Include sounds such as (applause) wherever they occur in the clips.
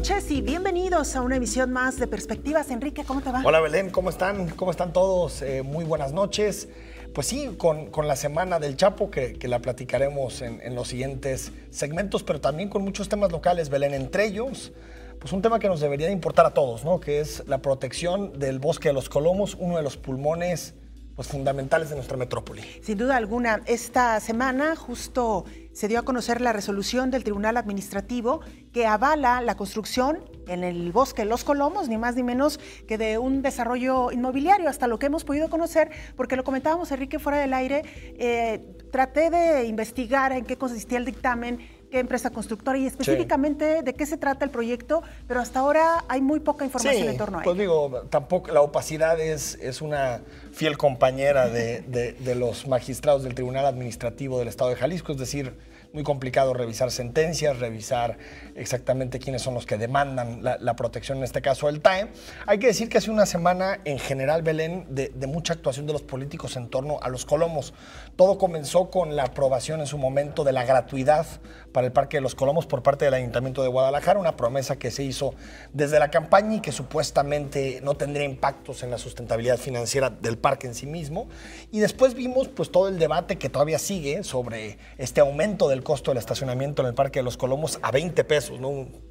noches y bienvenidos a una emisión más de Perspectivas. Enrique, ¿cómo te va? Hola Belén, ¿cómo están? ¿Cómo están todos? Eh, muy buenas noches. Pues sí, con, la semana del Chapo que, que la platicaremos en, los siguientes segmentos, pero también con muchos temas locales, Belén, entre ellos. Pues un tema que nos debería importar a todos, ¿no? Que es la protección del bosque de los colomos, uno de los pulmones pues, fundamentales de nuestra metrópoli. Sin duda alguna, esta semana justo se dio a conocer la resolución del Tribunal Administrativo que avala la construcción en el bosque Los Colomos, ni más ni menos que de un desarrollo inmobiliario, hasta lo que hemos podido conocer, porque lo comentábamos, Enrique, fuera del aire, eh, traté de investigar en qué consistía el dictamen qué empresa constructora y específicamente de qué se trata el proyecto, pero hasta ahora hay muy poca información en torno a pues Pues digo, tampoco la opacidad es, es una fiel compañera de los magistrados del Tribunal Administrativo del Estado de Jalisco, es decir, muy complicado revisar sentencias, revisar exactamente quiénes son los que demandan la, protección, en este caso el TAE. Hay que decir que hace una semana en general, Belén, de, mucha actuación de los políticos en torno a los colomos. Todo comenzó con la aprobación en su momento de la gratuidad para el Parque de los Colomos por parte del Ayuntamiento de Guadalajara, una promesa que se hizo desde la campaña y que supuestamente no tendría impactos en la sustentabilidad financiera del parque en sí mismo. Y después vimos pues todo el debate que todavía sigue sobre este aumento del costo del estacionamiento en el Parque de los Colomos a 20 pesos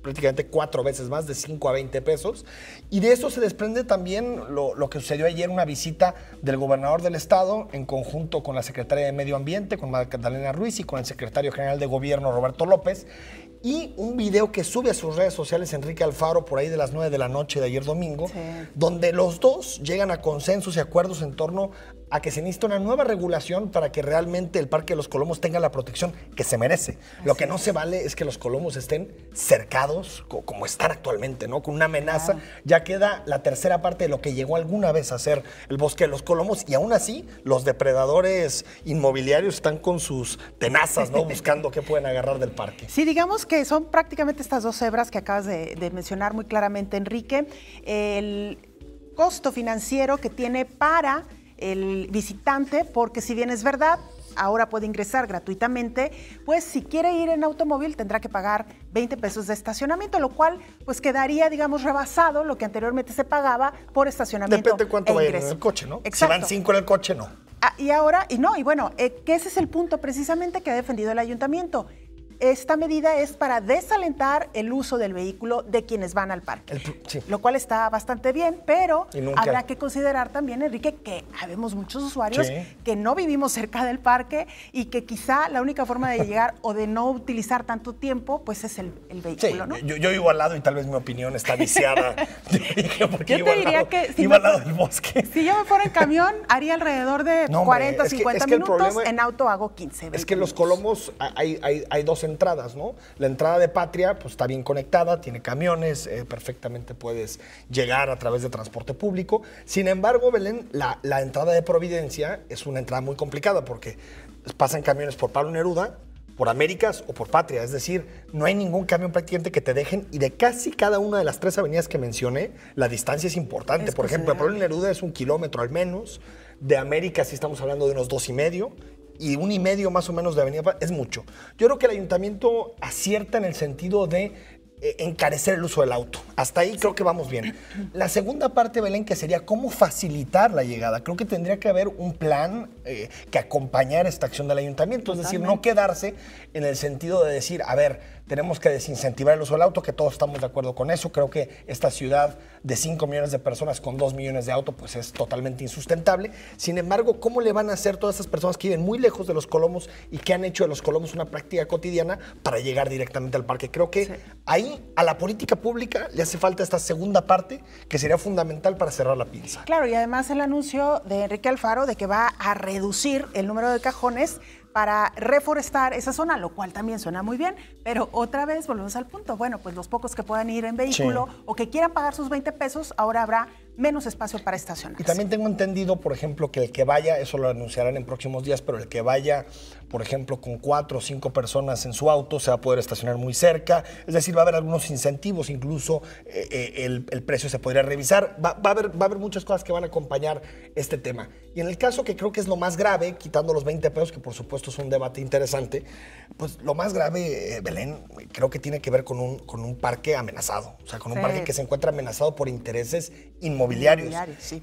prácticamente cuatro veces más, de 5 a 20 pesos. Y de eso se desprende también lo, que sucedió ayer, una visita del gobernador del estado en conjunto con la secretaria de Medio Ambiente, con Magdalena Ruiz y con el secretario general de gobierno, Roberto López, y un video que sube a sus redes sociales Enrique Alfaro por ahí de las 9 de la noche de ayer domingo, donde los dos llegan a consensos y acuerdos en torno a a que se necesita una nueva regulación para que realmente el Parque de los Colomos tenga la protección que se merece. Lo que no se vale es que los Colomos estén cercados como están actualmente, ¿no? Con una amenaza. Ya queda la tercera parte de lo que llegó alguna vez a ser el bosque de los Colomos y aún así los depredadores inmobiliarios están con sus tenazas, ¿no? (laughs) Buscando qué pueden agarrar del parque. Sí, digamos que son prácticamente estas dos hebras que acabas de mencionar muy claramente, Enrique. El costo financiero que tiene para el visitante, porque si bien es verdad, ahora puede ingresar gratuitamente, pues si quiere ir en automóvil tendrá que pagar 20 pesos de estacionamiento, lo cual pues quedaría, digamos, rebasado lo que anteriormente se pagaba por estacionamiento. Depende de cuánto e en el coche, ¿no? Exacto. Si van cinco en el coche, no. Ah, y ahora, y no, y bueno, eh, que ese es el punto precisamente que ha defendido el ayuntamiento, esta medida es para desalentar el uso del vehículo de quienes van al parque, lo cual está bastante bien, pero habrá que considerar también, Enrique, que habemos muchos usuarios que no vivimos cerca del parque y que quizá la única forma de llegar o de no utilizar tanto tiempo, pues es el, vehículo, ¿no? Yo, yo vivo al lado y tal vez mi opinión está viciada. (laughs) (laughs) yo te diría que si iba al lado del bosque. Si yo me fuera en camión, haría alrededor de 40 o 50 minutos, en auto hago 15. Es que los colomos hay, hay, hay entradas, ¿no? La entrada de Patria pues, está bien conectada, tiene camiones, eh, perfectamente puedes llegar a través de transporte público. Sin embargo, Belén, la, entrada de Providencia es una entrada muy complicada porque pasan camiones por Pablo Neruda, por Américas o por Patria. Es decir, no hay ningún camión prácticamente que te dejen y de casi cada una de las tres avenidas que mencioné, la distancia es importante. por ejemplo, Pablo Neruda es un kilómetro al menos. De Américas estamos hablando de unos dos y medio y un y medio más o menos de Avenida Paz, es mucho. Yo creo que el ayuntamiento acierta en el sentido de eh, encarecer el uso del auto. Hasta ahí creo que vamos bien. La segunda parte, Belén, que sería cómo facilitar la llegada. Creo que tendría que haber un plan eh, que acompañara esta acción del ayuntamiento, es decir, no quedarse en el sentido de decir, a ver, tenemos que desincentivar el uso del auto, que todos estamos de acuerdo con eso. Creo que esta ciudad de 5 millones de personas con 2 millones de autos, pues es totalmente insustentable. Sin embargo, ¿cómo le van a hacer todas esas personas que viven muy lejos de los colomos y que han hecho de los colomos una práctica cotidiana para llegar directamente al parque? Creo que ahí a la política pública le hace falta esta segunda parte que sería fundamental para cerrar la pinza. Claro, y además el anuncio de Enrique Alfaro de que va a reducir el número de cajones para reforestar esa zona, lo cual también suena muy bien, pero otra vez volvemos al punto. Bueno, pues los pocos que puedan ir en vehículo o que quieran pagar sus 20 pesos, ahora habrá menos espacio para estacionar. Y también tengo entendido, por ejemplo, que el que vaya, eso lo anunciarán en próximos días, pero el que vaya, por ejemplo, con cuatro o cinco personas en su auto, se va a poder estacionar muy cerca. Es decir, va a haber algunos incentivos, incluso eh, eh, el, precio se podría revisar. a haber, va a haber muchas cosas que van a acompañar este tema. Y en el caso que creo que es lo más grave, quitando los 20 pesos, que por supuesto es un debate interesante, pues lo más grave, eh, Belén, creo que tiene que ver con un, con un parque amenazado, o sea, con un parque que se encuentra amenazado por intereses inmobiliarios.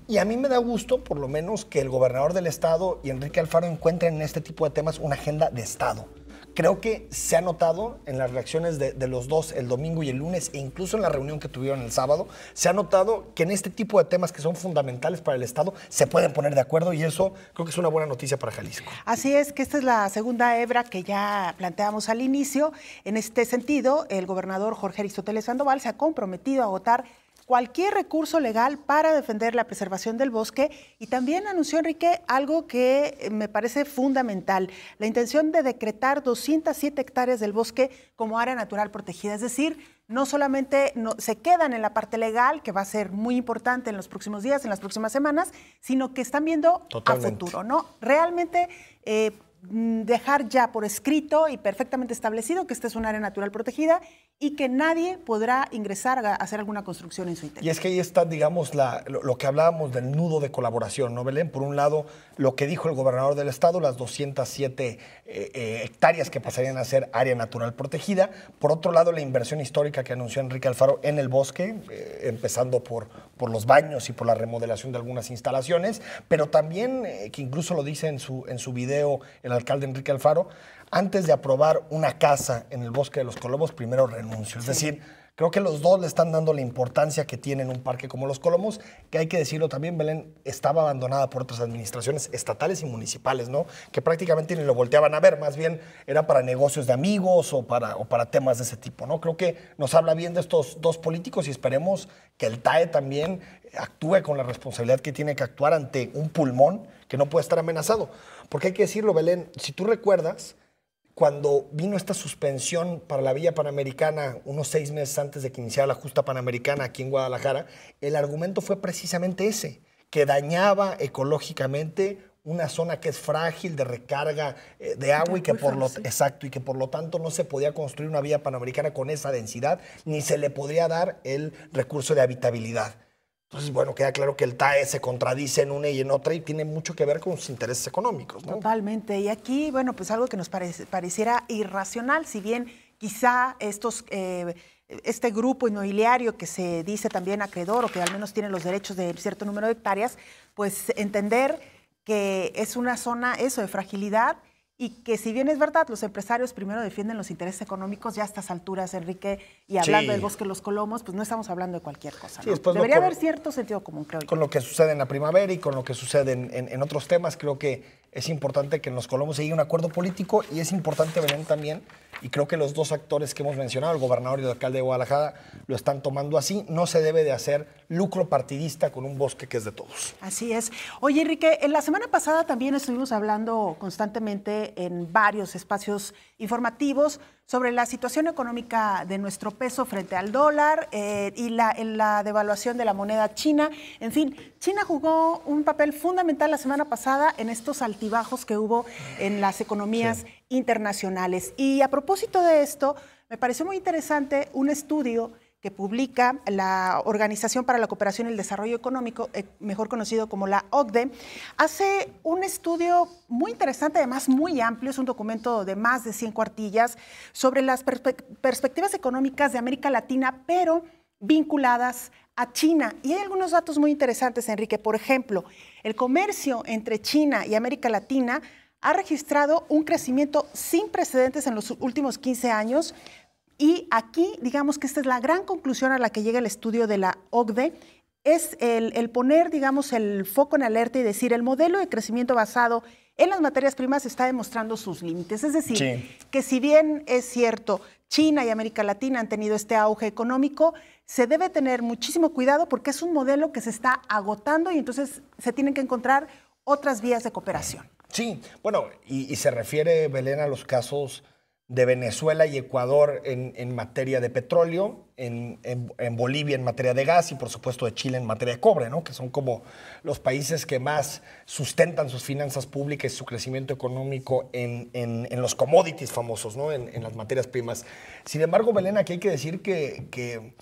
Y a mí me da gusto, por lo menos, que el gobernador del estado y Enrique Alfaro encuentren en este tipo de temas una agenda de Estado creo que se ha notado en las reacciones de, los dos el domingo y el lunes, e incluso en la reunión que tuvieron el sábado, se ha notado que en este tipo de temas que son fundamentales para el Estado se pueden poner de acuerdo y eso creo que es una buena noticia para Jalisco. Así es, que esta es la segunda hebra que ya planteamos al inicio. En este sentido, el gobernador Jorge Aristóteles Sandoval se ha comprometido a votar cualquier recurso legal para defender la preservación del bosque. Y también anunció Enrique algo que eh, me parece fundamental, la intención de decretar 207 hectáreas del bosque como área natural protegida, es decir, no solamente se quedan en la parte legal, que va a ser muy importante en los próximos días, en las próximas semanas, sino que están viendo a futuro, ¿no? Realmente eh, mm, dejar ya por escrito y perfectamente establecido que esta es un área natural protegida y que nadie podrá ingresar a hacer alguna construcción en su interior. Y es que ahí está, digamos, lo, que hablábamos del nudo de colaboración, ¿no, Belén? Por un lado, lo que dijo el gobernador del estado, las 207 eh, eh, hectáreas que pasarían a ser área natural protegida. Por otro lado, la inversión histórica que anunció Enrique Alfaro en el bosque, eh, empezando por, los baños y por la remodelación de algunas instalaciones, pero también, que incluso lo dice en su video el alcalde Enrique Alfaro, antes de aprobar una casa en el Bosque de los Colomos, primero renuncio. Es decir, creo que los dos le están dando la importancia que tiene en un parque como los Colomos, que hay que decirlo también, Belén estaba abandonada por otras administraciones estatales y municipales, ¿no? Que prácticamente ni lo volteaban a ver, más bien era para negocios de amigos o para, o para temas de ese tipo, ¿no? Creo que nos habla bien de estos dos políticos y esperemos que el TAE también actúe con la responsabilidad que tiene que actuar ante un pulmón que no puede estar amenazado. Porque hay que decirlo, Belén, si tú recuerdas, cuando vino esta suspensión para la vía Panamericana, unos seis meses antes de que iniciara la justa panamericana aquí en Guadalajara, el argumento fue precisamente ese, que dañaba ecológicamente una zona que es frágil de recarga eh, de agua y que por lo exacto y que por lo tanto no se podía construir una vía panamericana con esa densidad ni se le podría dar el recurso de habitabilidad. Entonces, bueno, queda claro que el TAE se contradice en una y en otra y tiene mucho que ver con sus intereses económicos. ¿no? Totalmente. Y aquí, bueno, pues algo que nos pareciera irracional, si bien quizá estos... Eh, este grupo inmobiliario que se dice también acreedor o que al menos tiene los derechos de cierto número de hectáreas, pues entender que es una zona eso de fragilidad y que si bien es verdad, los empresarios primero defienden los intereses económicos ya a estas alturas, Enrique, y hablando del bosque de los colomos, pues no estamos hablando de cualquier cosa. Debería haber cierto sentido común, creo yo. Con lo que sucede en la primavera y con lo que sucede en, otros temas, creo que es importante que en los colomos se un acuerdo político y es importante, venir también y creo que los dos actores que hemos mencionado, el gobernador y el alcalde de Guadalajara, lo están tomando así. No se debe de hacer lucro partidista con un bosque que es de todos. Así es. Oye, Enrique, en la semana pasada también estuvimos hablando constantemente en varios espacios informativos sobre la situación económica de nuestro peso frente al dólar eh, y la, devaluación de la moneda china. En fin, China jugó un papel fundamental la semana pasada en estos altibajos que hubo en las economías internacionales. Y a propósito de esto, me pareció muy interesante un estudio que publica la Organización para la Cooperación y el Desarrollo Económico, eh, mejor conocido como la OCDE, hace un estudio muy interesante, además muy amplio, es un documento de más de 100 cuartillas, sobre las perspectivas económicas de América Latina, pero vinculadas a China. Y hay algunos datos muy interesantes, Enrique. Por ejemplo, el comercio entre China y América Latina ha registrado un crecimiento sin precedentes en los últimos 15 años. Y aquí, digamos que esta es la gran conclusión a la que llega el estudio de la OCDE, es el, poner, digamos, el foco en alerta y decir, el modelo de crecimiento basado en las materias primas está demostrando sus límites. Es decir, que si bien es cierto, China y América Latina han tenido este auge económico, se debe tener muchísimo cuidado porque es un modelo que se está agotando y entonces se tienen que encontrar otras vías de cooperación. Sí, bueno, y, se refiere Belén a los casos de Venezuela y Ecuador en, materia de petróleo, en, en, Bolivia en materia de gas y por supuesto de Chile en materia de cobre, ¿no? que son como los países que más sustentan sus finanzas públicas y su crecimiento económico en, los commodities famosos, ¿no? en, las materias primas. Sin embargo, Belén, aquí hay que decir que, que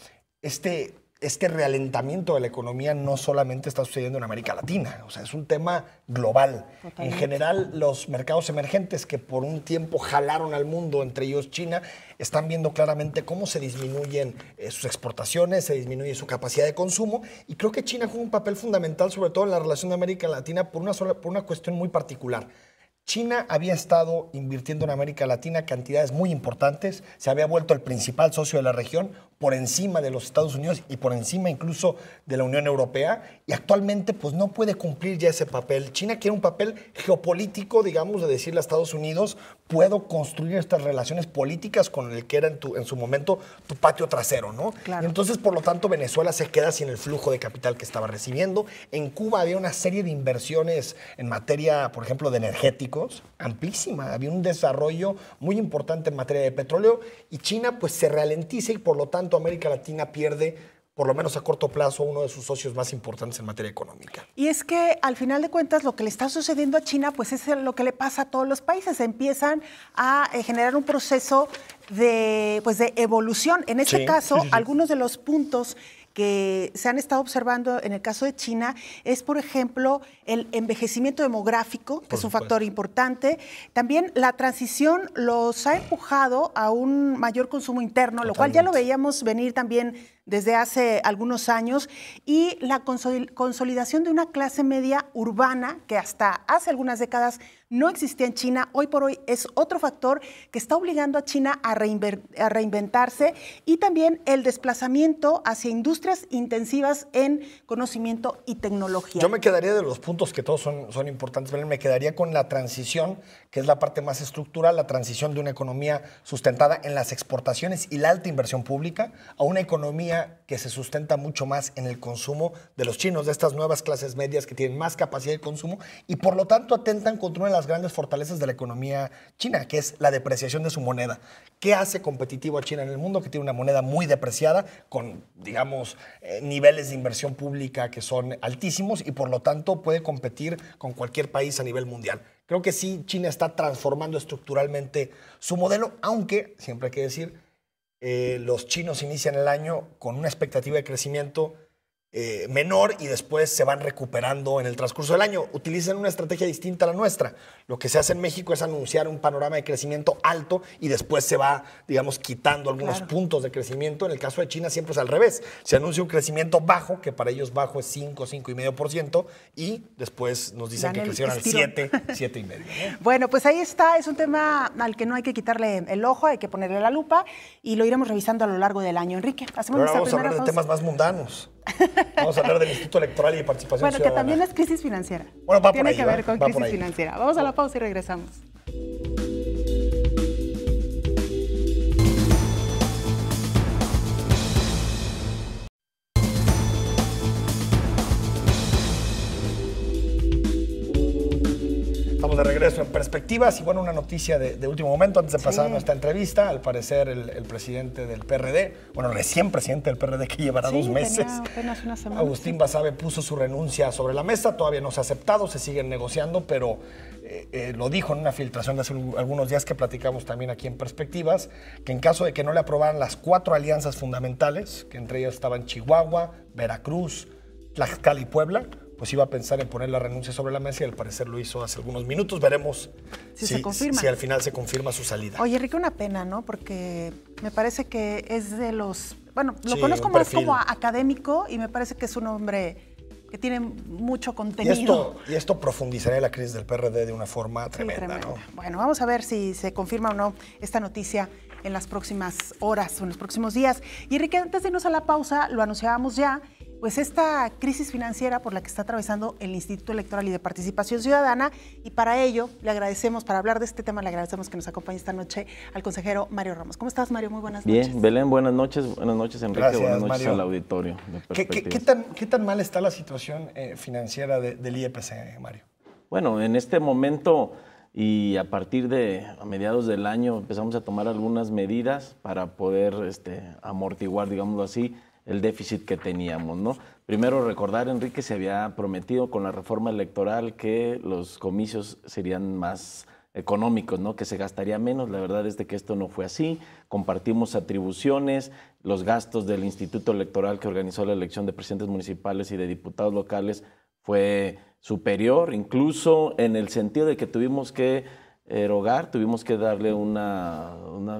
este este realentamiento de la economía no solamente está sucediendo en América Latina, o sea, es un tema global. En general, los mercados emergentes que por un tiempo jalaron al mundo, entre ellos China, están viendo claramente cómo se disminuyen eh, sus exportaciones, se disminuye su capacidad de consumo, y creo que China juega un papel fundamental, sobre todo en la relación de América Latina, por una, sola, por una cuestión muy particular. China había estado invirtiendo en América Latina cantidades muy importantes, se había vuelto el principal socio de la región por encima de los Estados Unidos y por encima incluso de la Unión Europea y actualmente pues no puede cumplir ya ese papel. China quiere un papel geopolítico, digamos, de decirle a Estados Unidos, puedo construir estas relaciones políticas con el que era en, su momento tu patio trasero, ¿no? Entonces, por lo tanto, Venezuela se queda sin el flujo de capital que estaba recibiendo. En Cuba había una serie de inversiones en materia, por ejemplo, de energética amplísima, había un desarrollo muy importante en materia de petróleo y China pues se ralentiza y por lo tanto América Latina pierde por lo menos a corto plazo, uno de sus socios más importantes en materia económica. Y es que al final de cuentas lo que le está sucediendo a China, pues es lo que le pasa a todos los países. Empiezan a eh, generar un proceso de, pues, de evolución. En este caso, algunos de los puntos que se han estado observando en el caso de China es, por ejemplo, el envejecimiento demográfico, que es un factor importante. También la transición los ha empujado a un mayor consumo interno, lo cual ya lo veíamos venir también desde hace algunos años y la consolidación de una clase media urbana que hasta hace algunas décadas no existía en China, hoy por hoy es otro factor que está obligando a China a, reinventarse y también el desplazamiento hacia industrias intensivas en conocimiento y tecnología. Yo me quedaría de los puntos que todos son, son importantes, me quedaría con la transición, que es la parte más estructural, la transición de una economía sustentada en las exportaciones y la alta inversión pública a una economía que se sustenta mucho más en el consumo de los chinos, de estas nuevas clases medias que tienen más capacidad de consumo y por lo tanto atentan contra una de las grandes fortalezas de la economía china, que es la depreciación de su moneda. ¿Qué hace competitivo a China en el mundo? Que tiene una moneda muy depreciada, con, digamos, eh, niveles de inversión pública que son altísimos y por lo tanto puede competir con cualquier país a nivel mundial. Creo que sí, China está transformando estructuralmente su modelo, aunque, siempre hay que decir, eh, los chinos inician el año con una expectativa de crecimiento eh, menor y después se van recuperando en el transcurso del año. Utilizan una estrategia distinta a la nuestra. Lo que se hace en México es anunciar un panorama de crecimiento alto y después se va, digamos, quitando algunos puntos de crecimiento. En el caso de China siempre es al revés. Se anuncia un crecimiento bajo, que para ellos bajo es 5, 5,5%, y después nos dicen que crecieron al 7, 7,5%. (laughs) medio. Bueno, pues ahí está. Es un tema al que no hay que quitarle el ojo, hay que ponerle la lupa y lo iremos revisando a lo largo del año. Enrique, hacemos Pero ahora vamos a hablar de temas más mundanos. Vamos a hablar del Instituto Electoral y de Participación bueno, Ciudadana. Bueno, que también es crisis financiera. Bueno, va Tiene que ver ¿eh? con crisis financiera. Vamos a la pausa y regresamos. de regreso en perspectivas y bueno, una noticia de, último momento antes de pasar a nuestra entrevista. Al parecer el, presidente del PRD, bueno, recién presidente del PRD que llevará dos meses, Agustín Basabe puso su renuncia sobre la mesa, todavía no se ha aceptado, se siguen negociando, pero eh, eh, lo dijo en una filtración de hace algunos días que platicamos también aquí en perspectivas, que en caso de que no le aprobaran las cuatro alianzas fundamentales, que entre ellas estaban Chihuahua, Veracruz, Tlaxcala y Puebla, pues iba a pensar en poner la renuncia sobre la mesa y al parecer lo hizo hace algunos minutos. Veremos si, se confirma. al final se confirma su salida. Oye, Enrique, una pena, ¿no? Porque me parece que es de los... Bueno, lo conozco más como académico y me parece que es un hombre que tiene mucho contenido. Y esto, y profundizaría la crisis del PRD de una forma tremenda. Bueno, vamos a ver si se confirma o no esta noticia en las próximas horas o en los próximos días. Y Enrique, antes de irnos a la pausa, lo anunciábamos ya, pues esta crisis financiera por la que está atravesando el Instituto Electoral y de Participación Ciudadana y para ello le agradecemos, para hablar de este tema, le agradecemos que nos acompañe esta noche al consejero Mario Ramos. ¿Cómo estás Mario? Muy buenas noches. Bien, Belén, buenas noches, buenas noches Enrique, buenas noches al auditorio. ¿Qué, tan, mal está la situación eh, financiera del IEPC, Mario? Bueno, en este momento y a partir de a mediados del año empezamos a tomar algunas medidas para poder este, amortiguar, digámoslo así, el déficit que teníamos, ¿no? Primero recordar, Enrique se había prometido con la reforma electoral que los comicios serían más económicos, ¿no? Que se gastaría menos. La verdad es de que esto no fue así. Compartimos atribuciones, los gastos del Instituto Electoral que organizó la elección de presidentes municipales y de diputados locales fue superior, incluso en el sentido de que tuvimos que erogar, eh, tuvimos que darle una,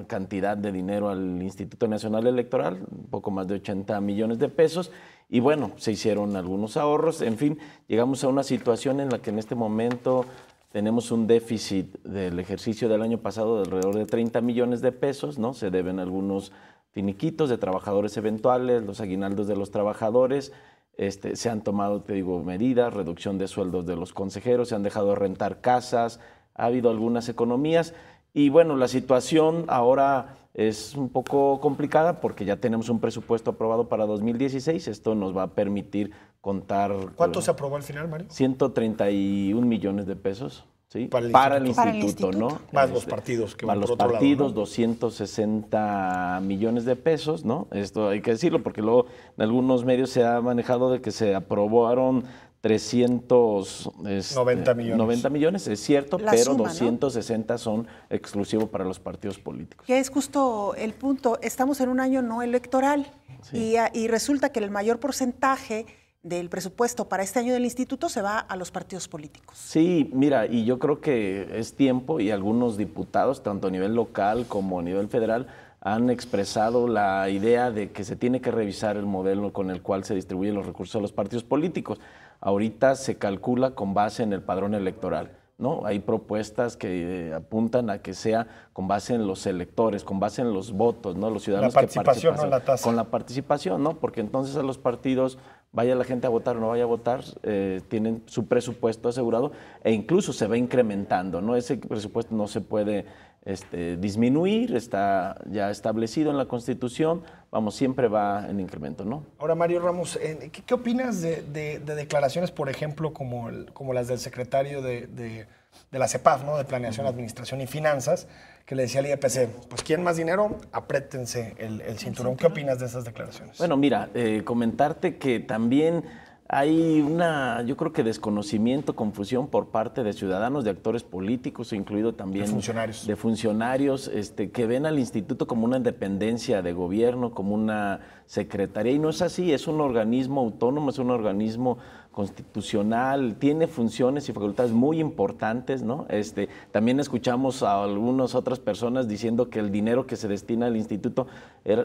cantidad de dinero al Instituto Nacional Electoral, un poco más de 80 millones de pesos, y bueno, se hicieron algunos ahorros, en fin, llegamos a una situación en la que en este momento tenemos un déficit del ejercicio del año pasado de alrededor de 30 millones de pesos, ¿no? Se deben algunos finiquitos de trabajadores eventuales, los aguinaldos de los trabajadores, este, se han tomado, te digo, medidas, reducción de sueldos de los consejeros, se han dejado rentar casas, ha habido algunas economías. Y bueno, la situación ahora es un poco complicada porque ya tenemos un presupuesto aprobado para 2016. Esto nos va a permitir contar... ¿Cuánto se aprobó al final, Mario? 131 millones de pesos. Para, el instituto, ¿no? Más los este, partidos que Más los otro partidos, lado, partidos 260 millones de pesos, ¿no? Esto hay que decirlo porque luego en algunos medios se ha manejado de que se aprobaron 390 este, millones. millones, es cierto, pero 260 son exclusivos para los partidos políticos. Que es justo el punto, estamos en un año no electoral y, ah, y resulta que el mayor porcentaje del presupuesto para este año del instituto se va a los partidos políticos. Sí, mira, y yo creo que es tiempo y algunos diputados, tanto a nivel local como a nivel federal, han expresado la idea de que se tiene que revisar el modelo con el cual se distribuyen los recursos a los partidos políticos ahorita se calcula con base en el padrón electoral. ¿No? Hay propuestas que eh, apuntan a que sea con base en los electores, con base en los votos, ¿no? Los ciudadanos participación, que participan, la Con la participación, ¿no? Porque entonces a los partidos, vaya la gente a votar o no vaya a votar, eh, tienen su presupuesto asegurado e incluso se va incrementando, ¿no? Ese presupuesto no se puede este, disminuir, está ya establecido en la Constitución, vamos, siempre va en incremento, ¿no? Ahora, Mario Ramos, eh, ¿qué, opinas de, declaraciones, por ejemplo, como, como las del secretario de, la CEPAF, ¿no? De Planeación, Administración y Finanzas, que le decía al IEPC, pues ¿quién más dinero? Aprétense el, cinturón. ¿Qué opinas de esas declaraciones? Bueno, mira, eh, comentarte que también hay una, yo creo que desconocimiento, confusión por parte de ciudadanos, de actores políticos, incluido también de funcionarios, de funcionarios este, que ven al instituto como una dependencia de gobierno, como una secretaría, y no es así, es un organismo autónomo, es un organismo constitucional, tiene funciones y facultades muy importantes, ¿no? Este, también escuchamos a algunas otras personas diciendo que el dinero que se destina al instituto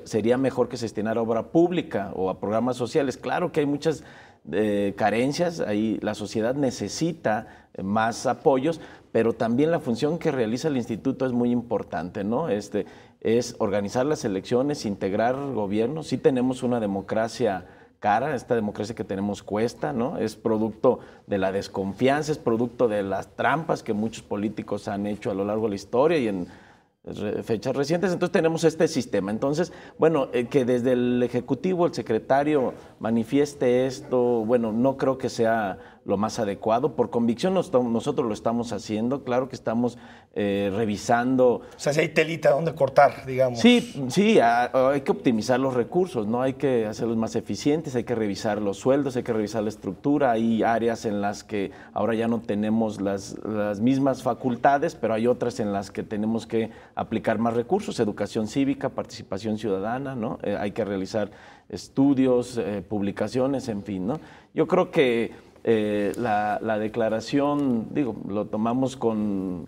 sería mejor que se destinara a obra pública o a programas sociales. Claro que hay muchas eh, carencias, ahí la sociedad necesita eh, más apoyos, pero también la función que realiza el instituto es muy importante, ¿no? Este, es organizar las elecciones, integrar gobiernos. Sí tenemos una democracia cara, esta democracia que tenemos cuesta, ¿no? Es producto de la desconfianza, es producto de las trampas que muchos políticos han hecho a lo largo de la historia y en fechas recientes, entonces tenemos este sistema. Entonces, bueno, eh, que desde el Ejecutivo, el secretario manifieste esto, bueno, no creo que sea lo más adecuado. Por convicción nosotros lo estamos haciendo, claro que estamos eh, revisando. O sea, si hay telita donde cortar, digamos. Sí, sí, hay que optimizar los recursos, ¿no? Hay que hacerlos más eficientes, hay que revisar los sueldos, hay que revisar la estructura. Hay áreas en las que ahora ya no tenemos las, mismas facultades, pero hay otras en las que tenemos que aplicar más recursos, educación cívica, participación ciudadana, ¿no? Eh, hay que realizar estudios, eh, publicaciones, en fin, ¿no? Yo creo que eh, la, declaración, digo, lo tomamos con,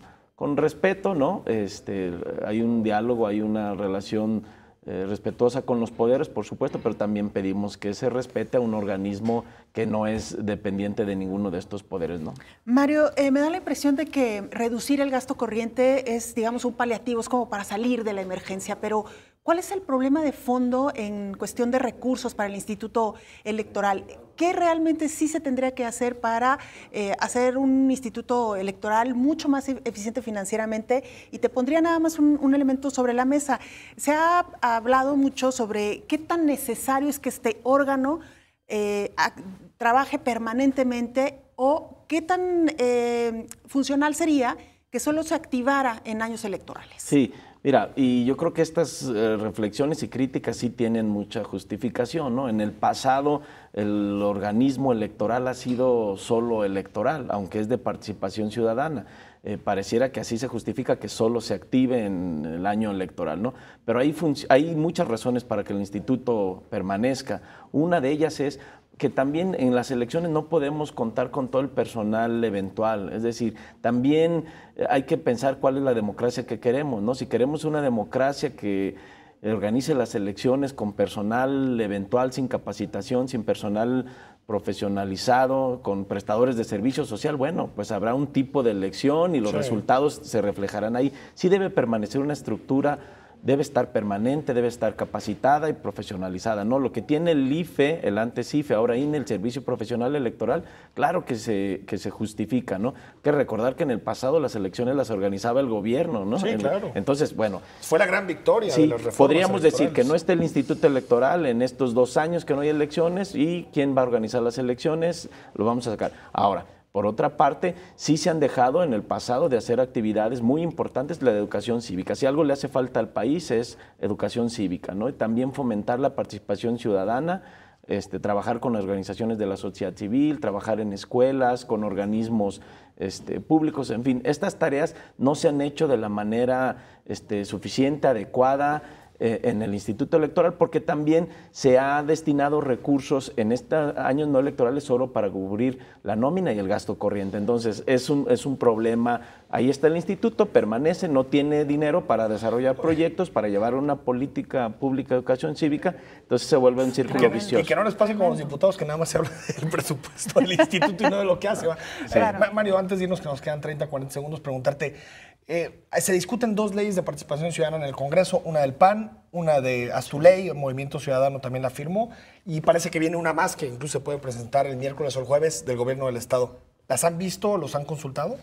respeto, ¿no? Este, hay un diálogo, hay una relación eh, respetuosa con los poderes, por supuesto, pero también pedimos que se respete a un organismo que no es dependiente de ninguno de estos poderes, ¿no? Mario, eh, me da la impresión de que reducir el gasto corriente es, digamos, un paliativo, es como para salir de la emergencia, pero ¿cuál es el problema de fondo en cuestión de recursos para el Instituto Electoral? ¿Qué realmente sí se tendría que hacer para eh, hacer un instituto electoral mucho más e-, eficiente financieramente? Y te pondría nada más un elemento sobre la mesa. Se ha hablado mucho sobre qué tan necesario es que este órgano eh, trabaje permanentemente o qué tan eh, funcional sería que solo se activara en años electorales. Sí, mira, y yo creo que estas eh, reflexiones y críticas sí tienen mucha justificación, ¿no? En el pasado el organismo electoral ha sido solo electoral, aunque es de participación ciudadana eh, pareciera que así se justifica que solo se active en el año electoral, ¿no? Pero hay, hay muchas razones para que el instituto permanezca. Una de ellas es que también en las elecciones no podemos contar con todo el personal eventual. Es decir, también eh, hay que pensar cuál es la democracia que queremos, ¿no? Si queremos una democracia que organice las elecciones con personal eventual, sin capacitación, sin personal profesionalizado, con prestadores de servicio social, bueno, pues habrá un tipo de elección y los resultados se reflejarán ahí. Sí debe permanecer una estructura debe estar permanente, debe estar capacitada y profesionalizada. No, lo que tiene el IFE, el antes IFE, ahora en e, el Servicio Profesional Electoral, claro que se, que se justifica, ¿no? Que recordar que en el pasado las elecciones las organizaba el gobierno, ¿no? Sí, claro. Entonces, bueno. Fue la gran victoria de Podríamos decir que no esté el Instituto Electoral en estos dos años que no hay elecciones y quién va a organizar las elecciones, lo vamos a sacar. Ahora, por otra parte, sí se han dejado en el pasado de hacer actividades muy importantes de la educación cívica. Si algo le hace falta al país es educación cívica, ¿no? también fomentar la participación ciudadana, este, trabajar con organizaciones de la sociedad civil, trabajar en escuelas, con organismos este, públicos, en fin, estas tareas no se han hecho de la manera este, suficiente, adecuada eh, en el Instituto Electoral, porque también se ha destinado recursos en estos años no electorales solo para cubrir la nómina y el gasto corriente. Entonces, es un, es un problema. Ahí está el instituto, permanece, no tiene dinero para desarrollar proyectos, para llevar una política pública de educación cívica, entonces se vuelve un círculo vicioso. Y que no les pase como los diputados que nada más se habla (laughs) del presupuesto del instituto y no de lo que hace. Eh, Mario, antes de irnos, que nos quedan 30, 40 segundos, preguntarte, eh, se discuten dos leyes de participación ciudadana en el Congreso, una del PAN, una de Azuley, el Movimiento Ciudadano también la firmó, y parece que viene una más que incluso se puede presentar el miércoles o el jueves del gobierno del Estado. ¿Las han visto? ¿Los han consultado?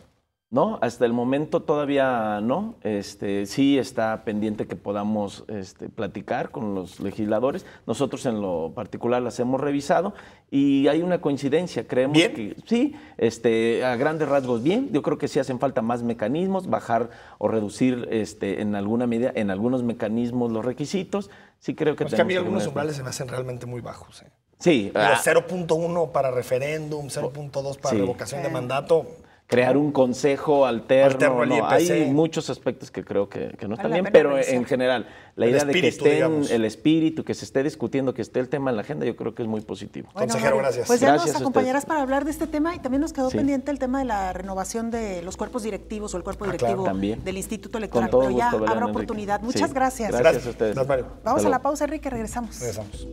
No, hasta el momento todavía no. Este, sí está pendiente que podamos este, platicar con los legisladores. Nosotros en lo particular las hemos revisado y hay una coincidencia, creemos que sí, este, a grandes rasgos bien. Yo creo que sí hacen falta más mecanismos, bajar o reducir este, en alguna medida, en algunos mecanismos los requisitos. Sí creo que... también. Pues que a mí algunos umbrales se me hacen realmente muy bajos. ¿eh? Sí. 0.1 ah. para referéndum, 0.2 para revocación de mandato crear un consejo alterno. hay muchos aspectos que creo que, no están bien, pero en general, la idea de que esté el espíritu, que se esté discutiendo, que esté el tema en la agenda, yo creo que es muy positivo. Consejero, gracias. Pues ya nos acompañarás para hablar de este tema y también nos quedó pendiente el tema de la renovación de los cuerpos directivos o el cuerpo ah, directivo del Instituto Electoral. pero ya habrá oportunidad. Muchas gracias. Gracias a ustedes. Vamos a la pausa, Enrique, regresamos. Regresamos.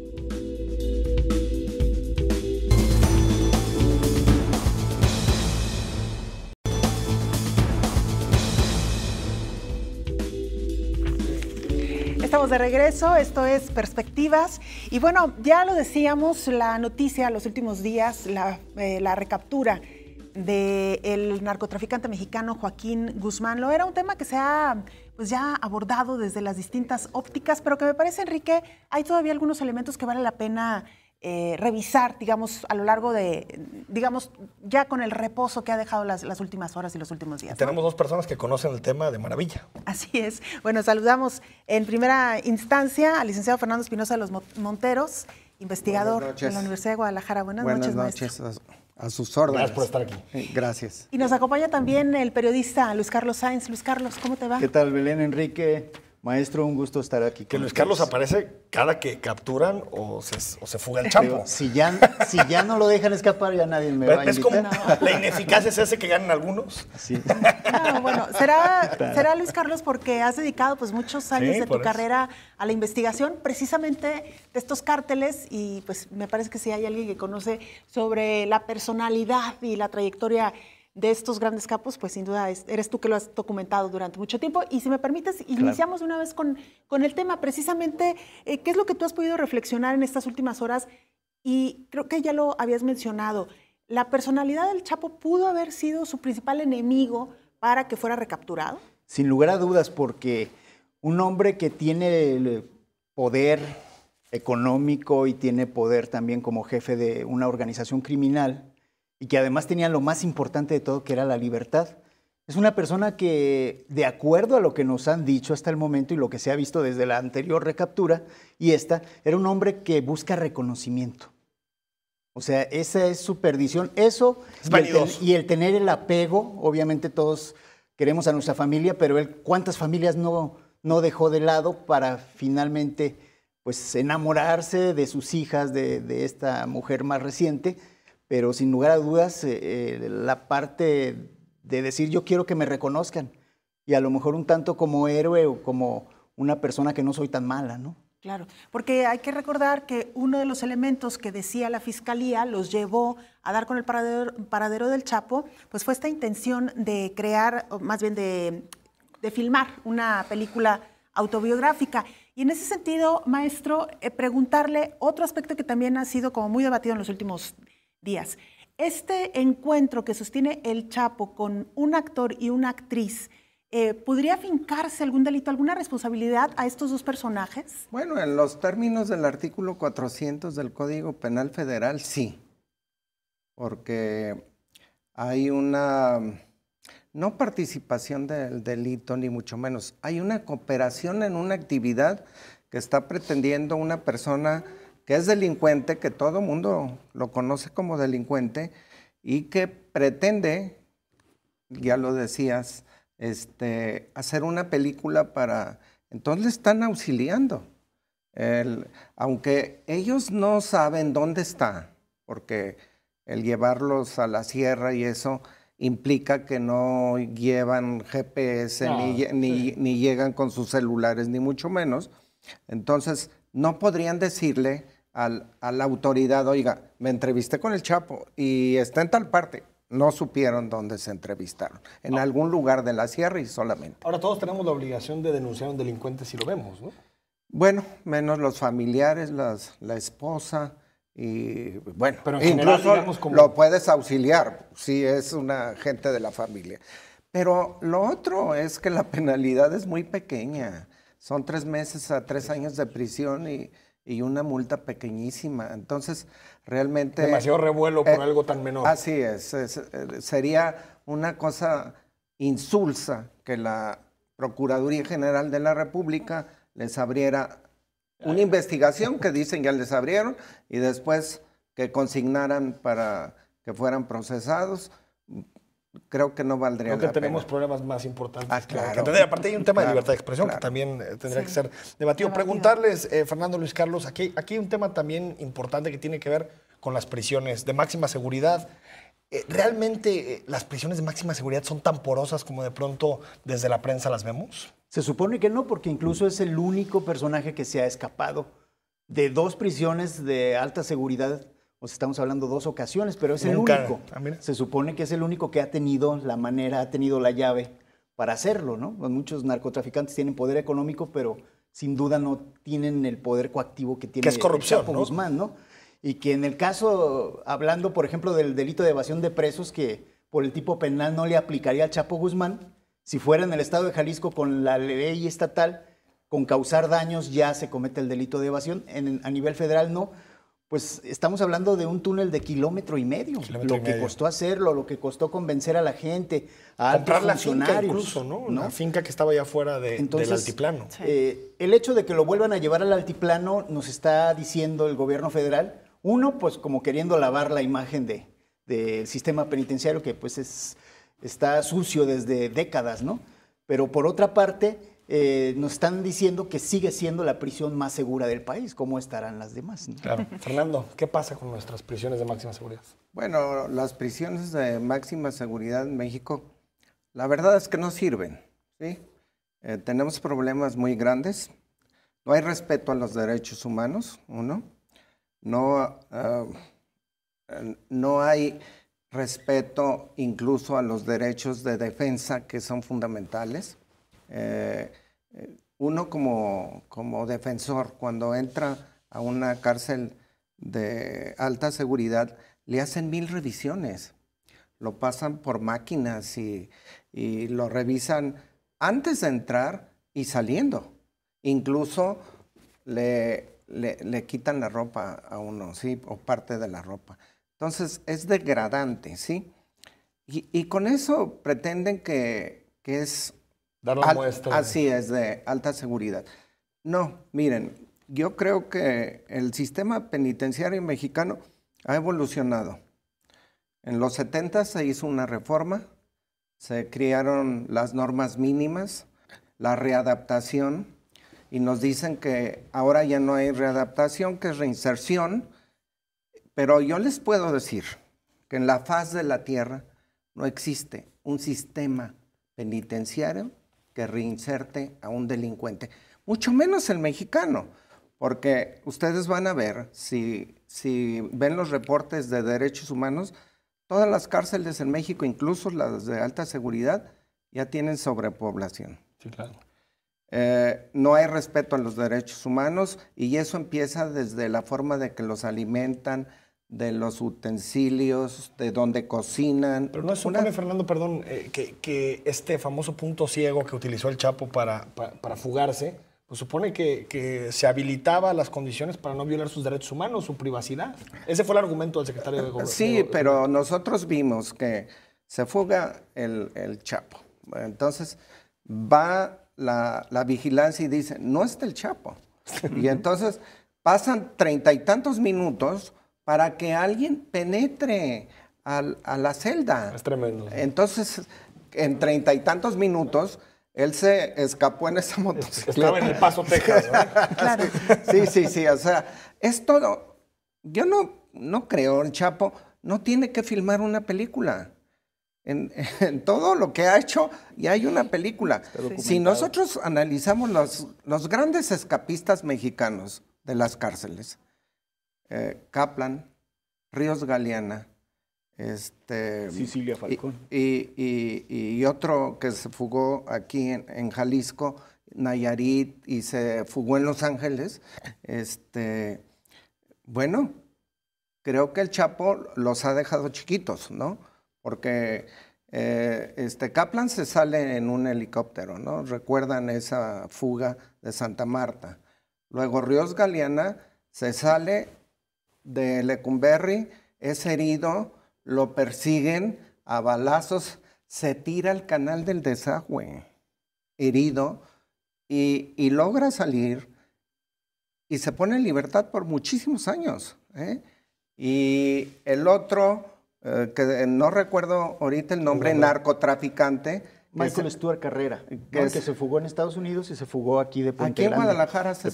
de regreso, esto es Perspectivas. Y bueno, ya lo decíamos, la noticia los últimos días, eh, la, recaptura del narcotraficante mexicano Joaquín Guzmán, lo era un tema que se ha pues ya abordado desde las distintas ópticas, pero que me parece, Enrique, hay todavía algunos elementos que vale la pena eh, revisar, digamos, a lo largo de, digamos, ya con el reposo que ha dejado las, últimas horas y los últimos días. tenemos dos personas que conocen el tema de maravilla. Así es. Bueno, saludamos en primera instancia al licenciado Fernando Espinosa de los Monteros, investigador de la Universidad de Guadalajara. Buenas, Buenas noches. a, a sus órdenes. Gracias por estar aquí. Eh, gracias. Y nos acompaña también el periodista Luis Carlos Sáenz. Luis Carlos, ¿cómo te va? ¿Qué tal, Belén Enrique? Maestro, un gusto estar aquí. Que Luis Carlos aparece cada que capturan o se, fuga el champo. Si ya, si ya no lo dejan escapar, ya nadie me va a Como, la ineficacia es hace que ganan algunos. Sí. bueno, será, será Luis Carlos porque has dedicado pues muchos años de tu carrera a la investigación precisamente de estos cárteles y pues me parece que si hay alguien que conoce sobre la personalidad y la trayectoria de estos grandes capos, pues sin duda eres tú que lo has documentado durante mucho tiempo. Y si me permites, iniciamos una vez con, con el tema, precisamente, eh, ¿qué es lo que tú has podido reflexionar en estas últimas horas? Y creo que ya lo habías mencionado, ¿la personalidad del Chapo pudo haber sido su principal enemigo para que fuera recapturado? Sin lugar a dudas, porque un hombre que tiene el poder económico y tiene poder también como jefe de una organización criminal, y que además tenía lo más importante de todo, que era la libertad. Es una persona que, de acuerdo a lo que nos han dicho hasta el momento y lo que se ha visto desde la anterior recaptura y esta, era un hombre que busca reconocimiento. O sea, esa es su perdición. Eso y, el y, el tener el apego, obviamente todos queremos a nuestra familia, pero él, ¿cuántas familias no, no dejó de lado para finalmente pues, enamorarse de sus hijas, de, de esta mujer más reciente? pero sin lugar a dudas eh, eh, la parte de decir yo quiero que me reconozcan y a lo mejor un tanto como héroe o como una persona que no soy tan mala, ¿no? Claro, porque hay que recordar que uno de los elementos que decía la fiscalía los llevó a dar con el paradero, paradero del Chapo, pues fue esta intención de crear, o más bien de, filmar una película autobiográfica. Y en ese sentido, maestro, eh, preguntarle otro aspecto que también ha sido como muy debatido en los últimos Díaz. Este encuentro que sostiene el Chapo con un actor y una actriz, eh, ¿podría fincarse algún delito, alguna responsabilidad a estos dos personajes? Bueno, en los términos del artículo 400 del Código Penal Federal, sí, porque hay una no participación del delito, ni mucho menos, hay una cooperación en una actividad que está pretendiendo una persona que es delincuente, que todo mundo lo conoce como delincuente y que pretende, ya lo decías, este, hacer una película para... Entonces le están auxiliando. aunque ellos no saben dónde está, porque el llevarlos a la sierra y eso implica que no llevan GPS ni llegan con sus celulares, ni mucho menos. Entonces, no podrían decirle a la autoridad, oiga, me entrevisté con el Chapo y está en tal parte. No supieron dónde se entrevistaron, en algún lugar de la sierra y solamente. Ahora todos tenemos la obligación de denunciar a un delincuente si lo vemos, ¿no? Bueno, menos los familiares, las, la esposa, y bueno, Pero incluso lo puedes auxiliar si es una gente de la familia. Pero lo otro es que la (laughs) penalidad es muy pequeña. Son tres meses a tres años de prisión y, y una multa pequeñísima. Entonces, realmente... Demasiado revuelo por eh, algo tan menor. Así es, es, eh, Sería una cosa insulsa que la Procuraduría General de la República les abriera una investigación que dicen ya les abrieron y después que consignaran para que fueran procesados creo que no valdría creo que tenemos problemas más importantes ah, que Aparte hay un tema de libertad de expresión que también eh, tendría que ser debatido. Preguntarles, eh, Fernando Luis Carlos, aquí, aquí hay un tema también importante que tiene que ver con las prisiones de máxima seguridad. Eh, ¿Realmente las prisiones de máxima seguridad son tan porosas como de pronto desde la prensa las vemos? Se supone que no, porque incluso es el único personaje que se ha escapado de dos prisiones de alta seguridad o estamos hablando dos ocasiones, pero es el único. Ah, se supone que es el único que ha tenido la manera, ha tenido la llave para hacerlo, ¿no? Pues muchos narcotraficantes tienen poder económico, pero sin duda no tienen el poder coactivo que tiene que es corrupción, el Chapo Guzmán, ¿no? Y que en el caso, hablando por ejemplo del delito de evasión de presos, que por el tipo penal no le aplicaría al Chapo Guzmán, si fuera en el estado de Jalisco con la ley estatal, con causar daños ya se comete el delito de evasión, a nivel federal no, pues estamos hablando de un túnel de kilómetro y medio, lo que costó hacerlo, lo que costó convencer a la gente, a comprar la finca incluso, ¿no? La finca que estaba ya fuera del altiplano. Eh, el hecho de que lo vuelvan a llevar al altiplano nos está diciendo el gobierno federal, uno, pues como queriendo lavar la imagen del sistema penitenciario que pues es, está sucio desde décadas, ¿no? Pero por otra parte, eh, nos están diciendo que sigue siendo la prisión más segura del país. ¿Cómo estarán las demás? (laughs) Fernando, ¿qué pasa con nuestras prisiones de máxima seguridad? Bueno, las prisiones de máxima seguridad en México, la verdad es que no sirven. Eh, tenemos problemas muy grandes. No hay respeto a los derechos humanos, uno. No, ah, no hay respeto incluso a los derechos de defensa que son fundamentales. Eh, eh, uno como, como defensor, cuando entra a una cárcel de alta seguridad, le hacen mil revisiones. Lo pasan por máquinas y, y lo revisan antes de entrar y saliendo. Incluso le, le, le, quitan la ropa a uno, ¿sí? O parte de la ropa. Entonces es degradante, ¿sí? Y, y con eso pretenden que, que es Así es, de alta seguridad. No, miren, yo creo que el sistema penitenciario mexicano ha evolucionado. En los 70 se hizo una reforma, se crearon las normas mínimas, la readaptación, y nos dicen que ahora ya no hay readaptación, que es reinserción, pero yo les puedo decir que en la faz de la Tierra no existe un sistema penitenciario que reinserte a un delincuente, mucho menos el mexicano, porque ustedes van a ver, si, si ven los reportes de derechos humanos, todas las cárceles en México, incluso las de alta seguridad, ya tienen sobrepoblación. Eh, no hay respeto a los derechos humanos y eso empieza desde la forma de que los alimentan, de los utensilios, de donde cocinan. Pero no es Fernando, perdón, eh, que, este famoso punto ciego que utilizó el Chapo para, fugarse, pues supone que, se habilitaba las condiciones para no violar sus derechos humanos, su privacidad. Ese fue el argumento del secretario de Gobierno. Sí, pero nosotros vimos que se fuga el, Chapo. Entonces va la, la, vigilancia y dice, no está el Chapo. (laughs) y entonces pasan treinta y tantos minutos para que alguien penetre a, la celda. Es tremendo. Entonces, en treinta y tantos minutos, él se escapó en esa motocicleta. Estaba en el Paso Texas. (laughs) claro. Sí, sí, sí. O sea, es todo. Yo no, no creo, el Chapo no tiene que filmar una película. En, (laughs) todo lo que ha hecho ya hay una película. Si nosotros analizamos los grandes escapistas mexicanos de las cárceles, eh, Kaplan, Ríos Galeana, este, Sicilia Falcón. Y, otro que se fugó aquí en, Jalisco, Nayarit, y se fugó en Los Ángeles. Este, bueno, creo que el Chapo los ha dejado chiquitos, ¿no? Porque eh, este, Kaplan se sale en un helicóptero, ¿no? Recuerdan esa fuga de Santa Marta. Luego Ríos Galeana se sale de Lecumberri es herido, lo persiguen a balazos, se tira al canal del desagüe, herido, y, logra salir y se pone en libertad por muchísimos años. ¿eh? Y el otro, eh, que no recuerdo ahorita el nombre, narcotraficante. Michael Stuart Carrera, que, se fugó en Estados Unidos y se fugó aquí de Puente Grande. Aquí en Guadalajara se,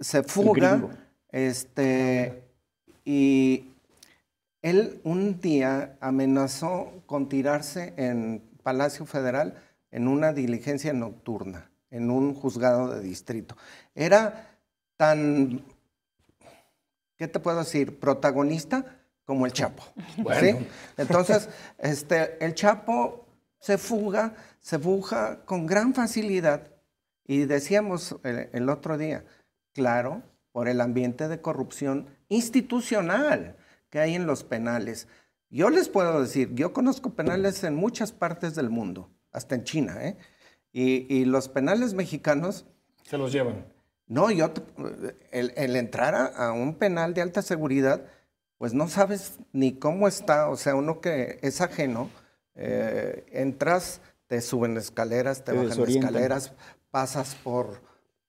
se fuga este, ah, y él un día amenazó con tirarse en Palacio Federal en una diligencia nocturna, en un juzgado de distrito. Era tan, ¿qué te puedo decir? Protagonista como el Chapo. Entonces, este, el Chapo se fuga, se fuga con gran facilidad. Y decíamos el otro día, claro, por el ambiente de corrupción institucional que hay en los penales. Yo les puedo decir, yo conozco penales en muchas partes del mundo, hasta en China, ¿eh? Y, los penales mexicanos... Se los llevan. No, yo, el, entrar a, un penal de alta seguridad, pues no sabes ni cómo está, o sea, uno que es ajeno, eh, entras, te suben escaleras, te, bajan escaleras, pasas por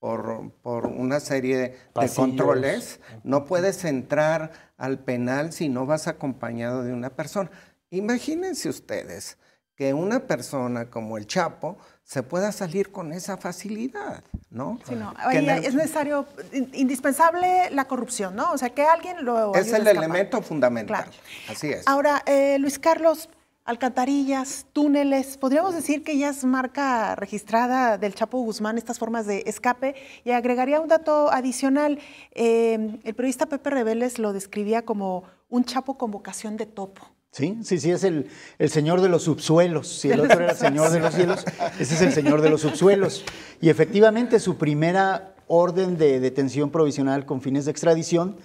por, por una serie de, controles, no puedes entrar al penal si no vas acompañado de una persona. Imagínense ustedes que una persona como el Chapo se pueda salir con esa facilidad, ¿no? Sí, es necesario, indispensable la corrupción, ¿no? O sea, que alguien lo... Es el elemento fundamental. Así es. Ahora, eh, Luis Carlos, alcantarillas, túneles, podríamos decir que ya es marca registrada del Chapo Guzmán estas formas de escape y agregaría un dato adicional, eh, el periodista Pepe Reveles lo describía como un Chapo con vocación de topo. Sí, sí, sí, es el, el, señor de los subsuelos. Si el (laughs) otro era el señor de los cielos, ese es el señor de los subsuelos. Y efectivamente su primera orden de detención provisional con fines de extradición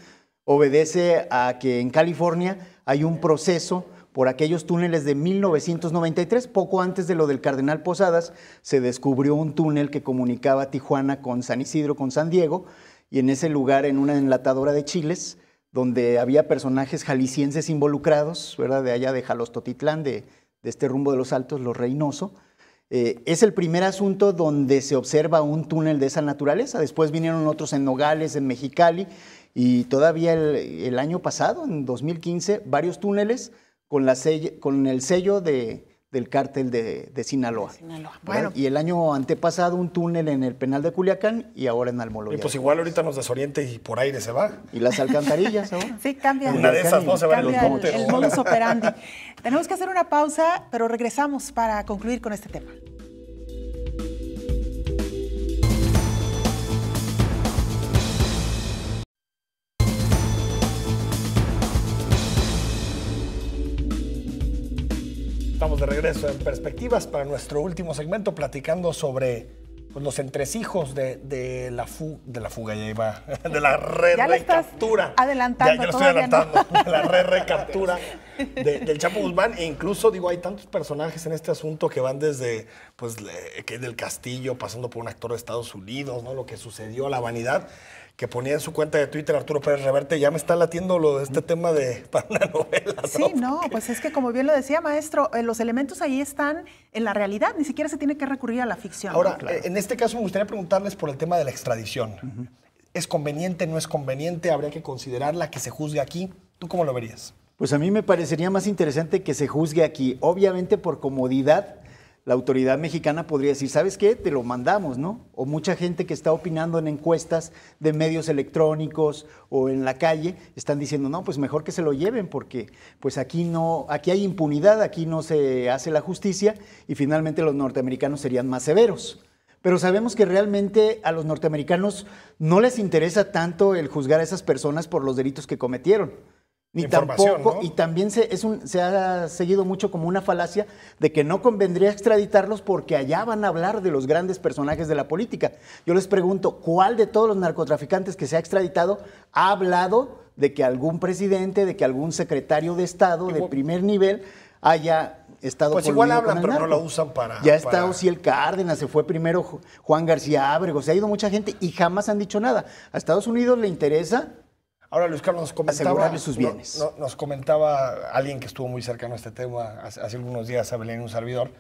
obedece a que en California hay un proceso por aquellos túneles de 1993, poco antes de lo del Cardenal Posadas, se descubrió un túnel que comunicaba Tijuana con San Isidro, con San Diego, y en ese lugar, en una enlatadora de chiles, donde había personajes jaliscienses involucrados, ¿verdad? De allá de Jalostotitlán, de, este rumbo de los Altos, los Reynoso. Eh, es el primer asunto donde se observa un túnel de esa naturaleza. Después vinieron otros en Nogales, en Mexicali, y todavía el año pasado, en 2015, varios túneles con, la con el sello de, del cártel de, de Sinaloa. Bueno. Y el año antepasado un túnel en el penal de Culiacán y ahora en Almoloya. Y pues igual ahorita nos desoriente y por aire se va. Y las alcantarillas ahora. (laughs) sí, cambian Una de esas no se en los monteros. El, el modus operandi. Tenemos que hacer una pausa, pero regresamos para concluir con este tema. Estamos de regreso en Perspectivas para nuestro último segmento platicando sobre pues, los entresijos de, la de la fuga, ya iba, (laughs) de la re, ya Adelantando. Ya, ya lo estoy adelantando, de la re (laughs) recaptura del Chapo Guzmán. E incluso, digo, hay tantos personajes en este asunto que van desde, pues, que del castillo, pasando por un actor de Estados Unidos, ¿no? Lo que sucedió, a la vanidad que ponía en su cuenta de Twitter Arturo Pérez Reverte, ya me está latiendo lo de este tema de (laughs) para una novela. Sí, no, pues es que como bien lo decía maestro, eh, los elementos ahí están en la realidad, ni siquiera se tiene que recurrir a la ficción. Ahora, eh, en este caso me gustaría preguntarles por el tema de la extradición. ¿Es conveniente, no es conveniente? ¿Habría que considerarla, que se juzgue aquí? ¿Tú cómo lo verías? Pues a mí me parecería más interesante que se juzgue aquí, obviamente por comodidad la autoridad mexicana podría decir, ¿sabes qué? Te lo mandamos, ¿no? O mucha gente que está opinando en encuestas de medios electrónicos o en la calle están diciendo, no, pues mejor que se lo lleven porque pues aquí no, aquí hay impunidad, aquí no se hace la justicia y finalmente los norteamericanos serían más severos. Pero sabemos que realmente a los norteamericanos no les interesa tanto el juzgar a esas personas por los delitos que cometieron ni tampoco, y también se, es un, se ha seguido mucho como una falacia de que no convendría extraditarlos porque allá van a hablar de los grandes personajes de la política. Yo les pregunto, ¿cuál de todos los narcotraficantes que se ha extraditado ha hablado de que algún presidente, de que algún secretario de Estado de primer nivel haya estado Pues igual hablan, pero no lo usan para. Ya está el Cárdenas, se fue primero Juan García Ábrego, se ha ido mucha gente y jamás han dicho nada. A Estados Unidos le interesa Ahora, Luis Carlos, nos comentaba... sus bienes. nos comentaba alguien que estuvo muy cercano a este tema hace, algunos días, a Belén, un servidor,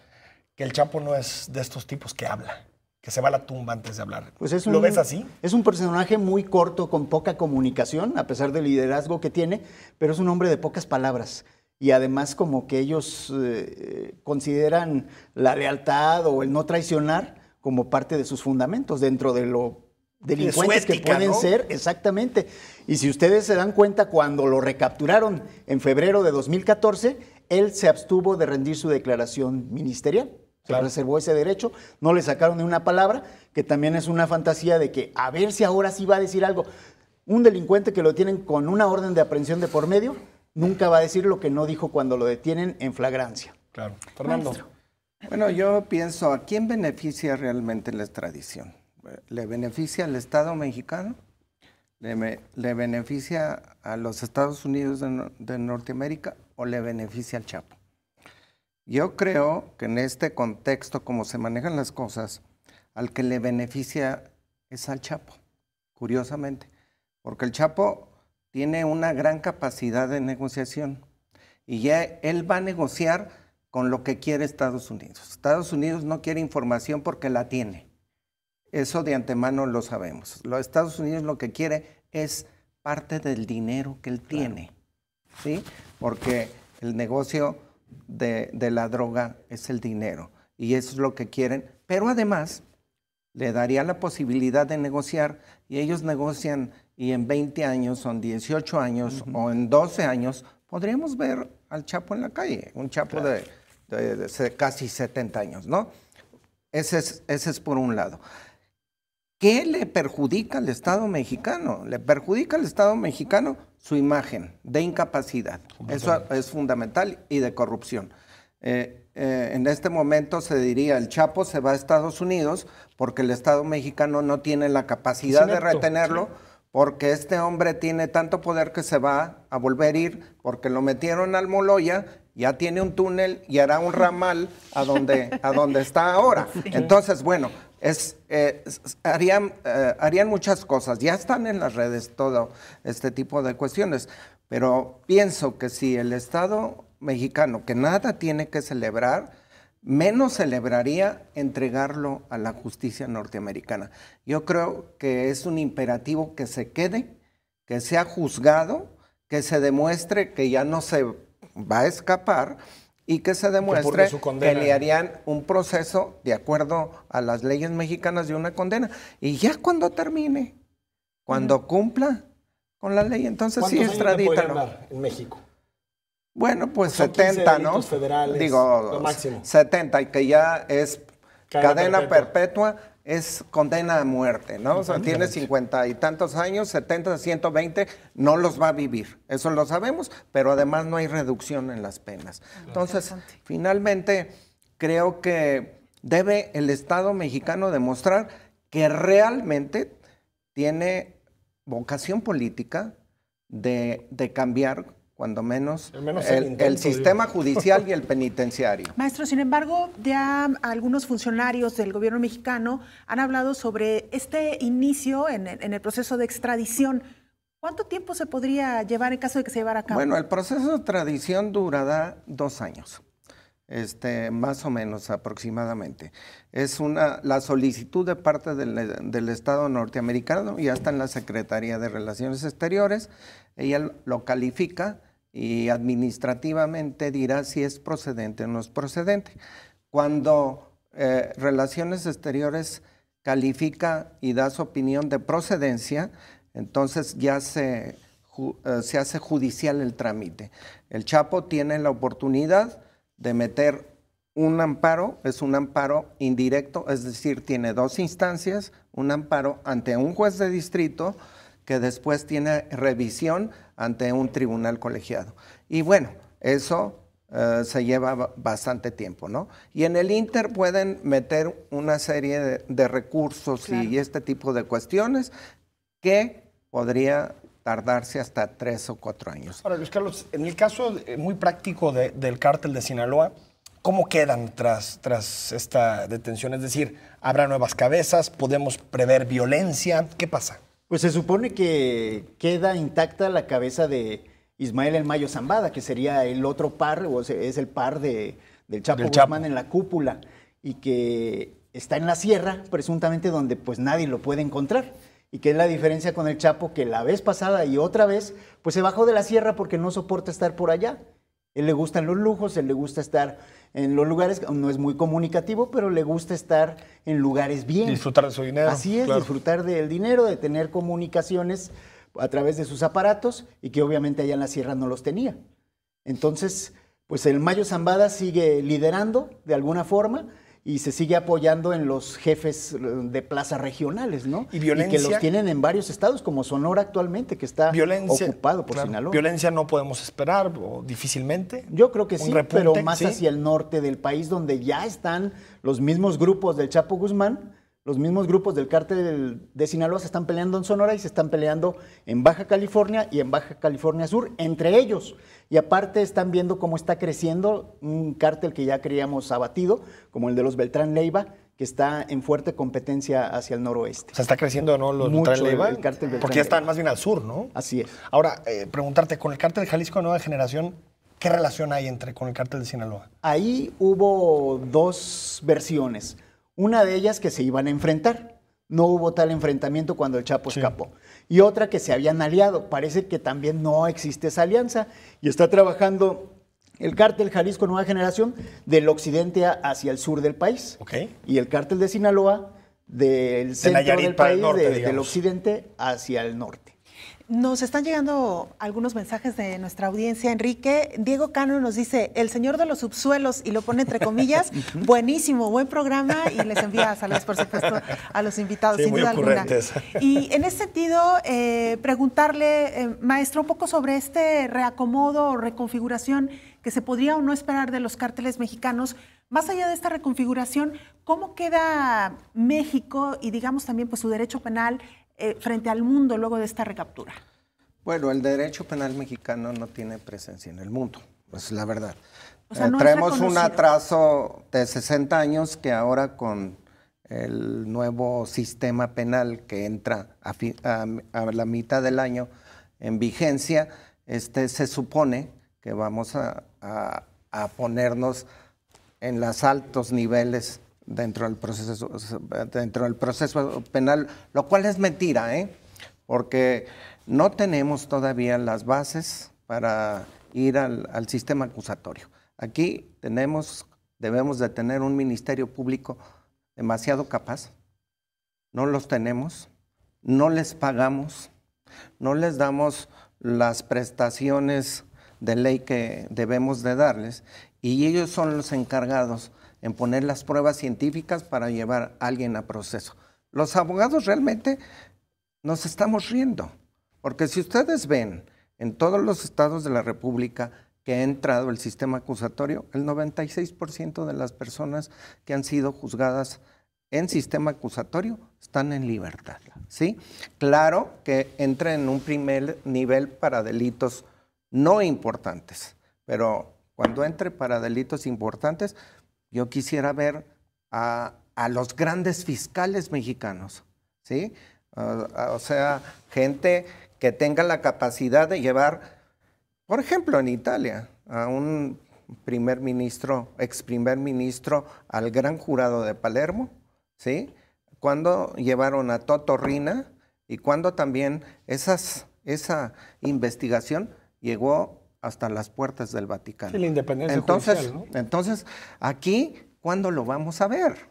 que el Chapo no es de estos tipos que habla, que se va a la tumba antes de hablar. Pues ¿Lo ves así? Es un personaje muy corto, con poca comunicación, a pesar del liderazgo que tiene, pero es un hombre de pocas palabras. Y además como que ellos eh, consideran la lealtad o el no traicionar como parte de sus fundamentos dentro de lo delincuentes que pueden ser, exactamente. Y si ustedes se dan cuenta, cuando lo recapturaron en febrero de 2014, él se abstuvo de rendir su declaración ministerial. Se reservó ese derecho, no le sacaron ni una palabra, que también es una fantasía de que a ver si ahora sí va a decir algo. Un delincuente que lo tienen con una orden de aprehensión de por medio, nunca va a decir lo que no dijo cuando lo detienen en flagrancia. Claro. Fernando. Bueno, yo pienso, ¿a quién beneficia realmente la extradición? le beneficia al Estado mexicano, le, beneficia a los Estados Unidos de, Norteamérica o le beneficia al Chapo. Yo creo que en este contexto, como se manejan las cosas, al que le beneficia es al Chapo, curiosamente, porque el Chapo tiene una gran capacidad de negociación y ya él va a negociar con lo que quiere Estados Unidos. Estados Unidos no quiere información porque la tiene. Eso de antemano lo sabemos. Los Estados Unidos lo que quiere es parte del dinero que él tiene, ¿sí? Porque el negocio de, la droga es el dinero y eso es lo que quieren. Pero además le daría la posibilidad de negociar y ellos negocian y en 20 años o en 18 años o en 12 años podríamos ver al Chapo en la calle, un Chapo de, casi 70 años, ¿no? ese es por un lado. ¿Qué le perjudica al Estado mexicano? Le perjudica al Estado mexicano su imagen de incapacidad. Eso es fundamental y de corrupción. Eh, eh, en este momento se diría, el Chapo se va a Estados Unidos porque el Estado mexicano no tiene la capacidad de retenerlo, porque este hombre tiene tanto poder que se va a volver a ir, porque lo metieron al Moloya, ya tiene un túnel y hará un ramal a donde, a donde está ahora. (laughs) Entonces, bueno, es, eh, harían, eh, harían muchas cosas. Ya están en las redes todo este tipo de cuestiones, pero pienso que si el Estado mexicano, que nada tiene que celebrar, menos celebraría entregarlo a la justicia norteamericana. Yo creo que es un imperativo que se quede, que sea juzgado, que se demuestre que ya no se va a escapar y que se demuestre que, le harían un proceso de acuerdo a las leyes mexicanas de una condena. Y ya cuando termine, cuando cumpla con la ley, entonces sí extradítalo. en México? Bueno, pues 70, ¿no? Digo, lo máximo. 70, que ya es cadena, perpetua es condena a muerte, ¿no? O sea, tiene cincuenta y tantos años, 70, 120, no los va a vivir. Eso lo sabemos, pero además no hay reducción en las penas. Entonces, finalmente, creo que debe el Estado mexicano demostrar que realmente tiene vocación política de, de cambiar cuando menos, el, sistema judicial y el penitenciario. (laughs) Maestro, sin embargo, ya algunos funcionarios del gobierno mexicano han hablado sobre este inicio en, el proceso de extradición. ¿Cuánto tiempo se podría llevar en caso de que se llevara a cabo? Bueno, el proceso de extradición durará dos años. Este, más o menos aproximadamente. Es una, la solicitud de parte del, Estado norteamericano, y hasta en la Secretaría de Relaciones Exteriores, ella lo califica, y administrativamente dirá si es procedente o no es procedente. Cuando eh, Relaciones Exteriores califica y da su opinión de procedencia, entonces ya se, eh, se hace judicial el trámite. El Chapo tiene la oportunidad de meter un amparo, es un amparo indirecto, es decir, tiene dos instancias, un amparo ante un juez de distrito que después tiene revisión ante un tribunal colegiado. Y bueno, eso eh, se lleva bastante tiempo, ¿no? Y en el Inter pueden meter una serie de, recursos y este tipo de cuestiones que podría tardarse hasta tres o cuatro años. Ahora, Luis Carlos, en el caso eh, muy práctico del cártel de Sinaloa, ¿cómo quedan tras, tras esta detención? Es decir, ¿habrá nuevas cabezas? ¿Podemos prever violencia? ¿Qué pasa? Pues se supone que queda intacta la cabeza de Ismael El Mayo Zambada, que sería el otro par, o es el par del Chapo Guzmán en la cúpula, y que está en la sierra, presuntamente, donde pues nadie lo puede encontrar. Y que es la diferencia con el Chapo, que la vez pasada y otra vez, pues se bajó de la sierra porque no soporta estar por allá. Él le gustan los lujos, él le gusta estar en los lugares, no es muy comunicativo, pero le gusta estar en lugares bien. Disfrutar de su dinero. Así es, disfrutar del dinero, de tener comunicaciones a través de sus aparatos y que obviamente allá en la sierra no los tenía. Entonces, pues el Mayo Zambada sigue liderando de alguna forma y se sigue apoyando en los jefes eh, de plazas regionales, ¿no? Y que los tienen en varios estados, como Sonora actualmente, que está ocupado por Sinaloa. Violencia no podemos esperar, o difícilmente. Yo creo que sí, pero más hacia el norte del país, donde ya están los mismos grupos del Chapo Guzmán los mismos grupos del cártel de Sinaloa se están peleando en Sonora y se están peleando en Baja California y en Baja California Sur, entre ellos. Y aparte están viendo cómo está creciendo un cártel que ya creíamos abatido, como el de los Beltrán Leiva, que está en fuerte competencia hacia el noroeste. O sea, está creciendo, ¿no? Los Beltrán Leiva. cártel porque ya están más bien al sur, ¿no? Así es. Ahora, eh, preguntarte, con el cártel de Jalisco de Nueva Generación, ¿qué relación hay entre con el cártel de Sinaloa? Ahí hubo dos versiones. Una de ellas que se iban a enfrentar. No hubo tal enfrentamiento cuando el Chapo escapó. Y otra que se habían aliado. Parece que también no existe esa alianza. Y está trabajando el cártel Jalisco Nueva Generación del occidente hacia el sur del país. Y el cártel de Sinaloa del centro del país, del occidente hacia el norte. Nos están llegando algunos mensajes de nuestra audiencia, Enrique. Diego Cano nos dice, el señor de los subsuelos, y lo pone entre comillas, (laughs) buenísimo, buen programa, y les envía saludos, por supuesto, a los invitados, sin duda alguna. (laughs) Y en ese sentido, eh, preguntarle, eh, maestro, un poco sobre este reacomodo o reconfiguración que se podría o no esperar de los cárteles mexicanos. Más allá de esta reconfiguración, ¿cómo queda México y digamos también pues su derecho penal eh, frente al mundo luego de esta recaptura? Bueno, el derecho penal mexicano no tiene presencia en el mundo, pues la verdad. Eh, Tenemos un atraso de 60 años que ahora con el nuevo sistema penal que entra a, la mitad del año en vigencia, este, se supone que vamos a, a ponernos en los altos niveles dentro del proceso, dentro del proceso penal, lo cual es mentira, ¿eh? porque no tenemos todavía las bases para ir al, sistema acusatorio. Aquí tenemos, debemos de tener un ministerio público demasiado capaz, no los tenemos, no les pagamos, no les damos las prestaciones de ley que debemos de darles y ellos son los encargados en poner las pruebas científicas para llevar a alguien a proceso. Los abogados realmente nos estamos riendo, porque si ustedes ven en todos los estados de la República que ha entrado el sistema acusatorio, el 96% de las personas que han sido juzgadas en sistema acusatorio están en libertad. ¿sí? Claro que entra en un primer nivel para delitos no importantes, pero cuando entre para delitos importantes, yo quisiera ver a, los grandes fiscales mexicanos, ¿sí? o sea, gente que tenga la capacidad de llevar, por ejemplo, en Italia, a un primer ministro, ex primer ministro, al gran jurado de Palermo, ¿sí? Cuando llevaron a Rina y cuando también esas, esa investigación llegó hasta las puertas del Vaticano. Sí, independencia entonces, Entonces, aquí, ¿cuándo lo vamos a ver?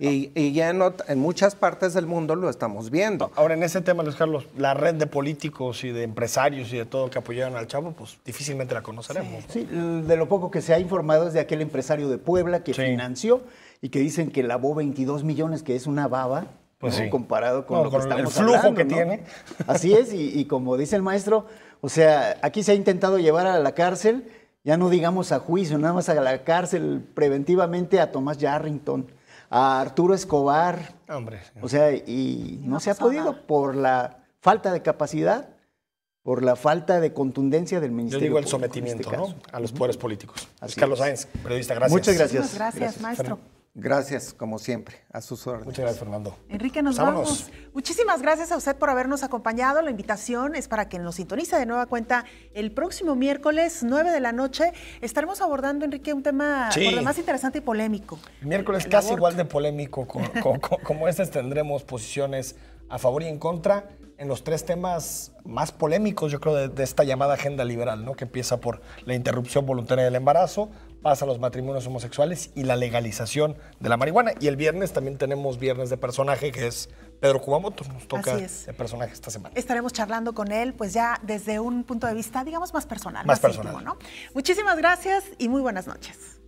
Y, ya en, muchas partes del mundo lo estamos viendo. Ahora, en ese tema, Luis Carlos, la red de políticos y de empresarios y de todo que apoyaron al Chavo, pues difícilmente la conoceremos. Sí, de lo poco que se ha informado es de aquel empresario de Puebla que financió y que dicen que lavó 22 millones, que es una baba, pues comparado con que el flujo que tiene. (laughs) Así es, y, como dice el maestro, o sea, aquí se ha intentado llevar a la cárcel, ya no digamos a juicio, nada más a la cárcel preventivamente a Tomás Yarrington, a Arturo Escobar. Hombre. O sea, y, no se ha podido por la falta de capacidad por la falta de contundencia del Ministerio. Yo digo el este sometimiento ¿no? a los poderes políticos. Carlos Sáenz, periodista, gracias. Muchas gracias. Muchas gracias, gracias, maestro. Gracias, como siempre, a sus órdenes. Muchas gracias, Fernando. Enrique, nos pues Vámonos. Muchísimas gracias a usted por habernos acompañado. La invitación es para que nos sintonice de nueva cuenta el próximo miércoles, 9 de la noche. Estaremos abordando, Enrique, un tema por lo más interesante y polémico. Miércoles casi igual de polémico como este, tendremos posiciones a favor y en contra en los tres temas más polémicos, yo creo, de, esta llamada agenda liberal, ¿no? Que empieza por la interrupción voluntaria del embarazo, pasa a los matrimonios homosexuales y la legalización de la marihuana. Y el viernes también tenemos viernes de personaje, que es Pedro Cubamoto, Nos toca el personaje esta semana. Estaremos charlando con él, pues ya desde un punto de vista, digamos, más personal. Más, personal. Muchísimas gracias y muy buenas noches.